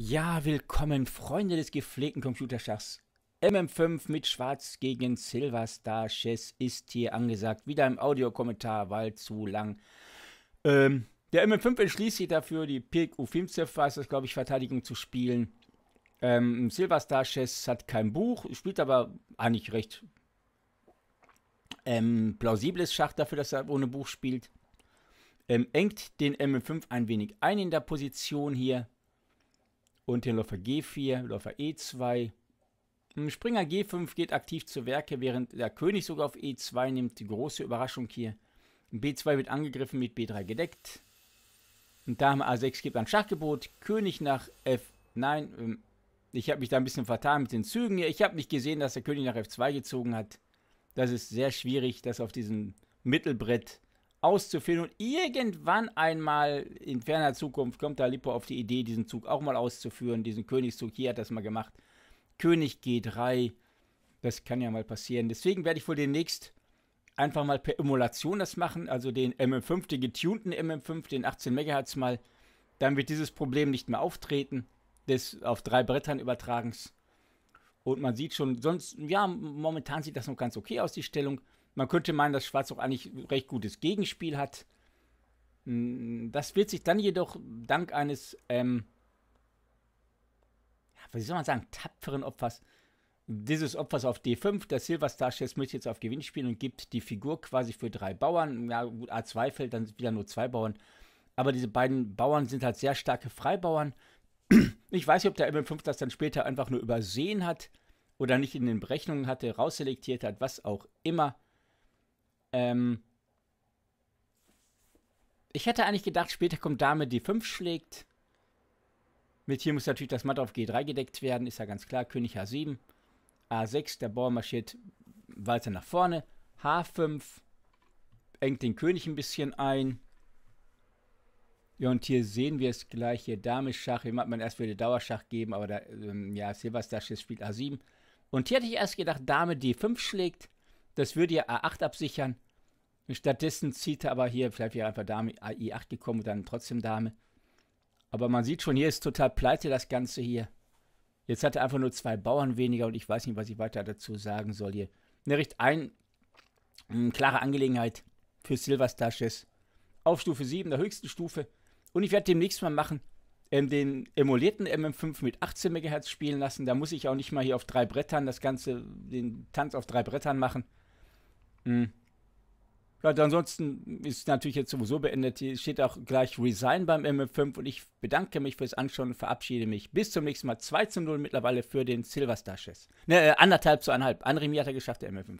Ja, willkommen, Freunde des gepflegten Computerschachs. MM5 mit Schwarz gegen Silverstar Chess ist hier angesagt. Wieder im Audiokommentar, weil zu lang. Ähm, der MM5 entschließt sich dafür, die Pik U15 war das, glaube ich, Verteidigung zu spielen. Ähm, Silverstar Chess hat kein Buch, spielt aber eigentlich recht ähm, plausibles Schach dafür, dass er ohne Buch spielt. Ähm, engt den MM5 ein wenig ein in der Position hier und den Läufer G4, Läufer E2. Springer G5 geht aktiv zu Werke, während der König sogar auf E2 nimmt. Die große Überraschung hier. B2 wird angegriffen, mit B3 gedeckt. Und Dame A6 gibt ein Schachgebot. König nach F. Nein, ähm, ich habe mich da ein bisschen vertan mit den Zügen hier. Ich habe nicht gesehen, dass der König nach F2 gezogen hat. Das ist sehr schwierig, das auf diesem Mittelbrett auszuführen. Und irgendwann einmal in ferner Zukunft kommt Alipo auf die Idee, diesen Zug auch mal auszuführen, diesen Königszug. Hier hat das mal gemacht. König G3. Das kann ja mal passieren. Deswegen werde ich wohl demnächst einfach mal per Emulation das machen. Also den MM5, den getunten MM5, den 18 MHz mal. Dann wird dieses Problem nicht mehr auftreten. Des auf drei Brettern übertragens. Und man sieht schon, sonst, ja, momentan sieht das noch ganz okay aus, die Stellung. Man könnte meinen, dass Schwarz auch eigentlich recht gutes Gegenspiel hat. Hm, das wird sich dann jedoch dank eines, ähm, wie soll man sagen, tapferen Opfers, dieses Opfers auf D5. Der Silverstar schätzt möchte jetzt auf Gewinn spielen und gibt die Figur quasi für drei Bauern. Ja, gut, A2 fällt dann wieder nur zwei Bauern. Aber diese beiden Bauern sind halt sehr starke Freibauern. Ich weiß nicht, ob der MM5 das dann später einfach nur übersehen hat oder nicht in den Berechnungen hatte, rausselektiert hat, was auch immer. Ähm, ich hätte eigentlich gedacht, später kommt Dame D5 schlägt. Mit hier muss natürlich das Matt auf G3 gedeckt werden, ist ja ganz klar. König H7, A6, der Bauer marschiert weiter nach vorne. H5 engt den König ein bisschen ein. Ja, und hier sehen wir es gleich. Hier Dame Schach. Hier hat man erst wieder Dauerschach geben, aber da, ähm, ja, Silberstasch spielt A7. Und hier hätte ich erst gedacht, Dame D5 schlägt. Das würde ja A8 absichern. Stattdessen zieht er aber hier, vielleicht wäre einfach Dame AI8 gekommen und dann trotzdem Dame. Aber man sieht schon, hier ist total pleite das Ganze hier. Jetzt hat er einfach nur zwei Bauern weniger und ich weiß nicht, was ich weiter dazu sagen soll hier. Eine recht ein, eine mm, klare Angelegenheit für Silverstashes. Auf Stufe 7, der höchsten Stufe. Und ich werde demnächst mal machen, ähm, den emulierten MM5 mit 18 MHz spielen lassen. Da muss ich auch nicht mal hier auf drei Brettern das Ganze, den Tanz auf drei Brettern machen. Hm. Also ansonsten ist natürlich jetzt sowieso beendet. Hier steht auch gleich Resign beim MM5 und ich bedanke mich fürs Anschauen und verabschiede mich. Bis zum nächsten Mal. 2 zu 0 mittlerweile für den Silver Chess. Ne, äh, anderthalb zu eineinhalb. André Mi hat er geschafft, der MM5.